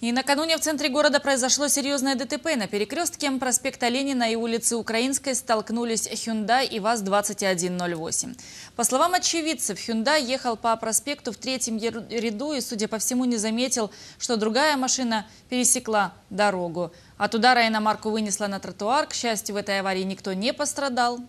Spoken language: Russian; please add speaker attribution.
Speaker 1: И накануне в центре города произошло серьезное ДТП. На перекрестке проспекта Ленина и улицы Украинской столкнулись Hyundai и ВАЗ-2108. По словам очевидцев, Hyundai ехал по проспекту в третьем ряду и, судя по всему, не заметил, что другая машина пересекла дорогу. От удара иномарку вынесла на тротуар. К счастью, в этой аварии никто не пострадал.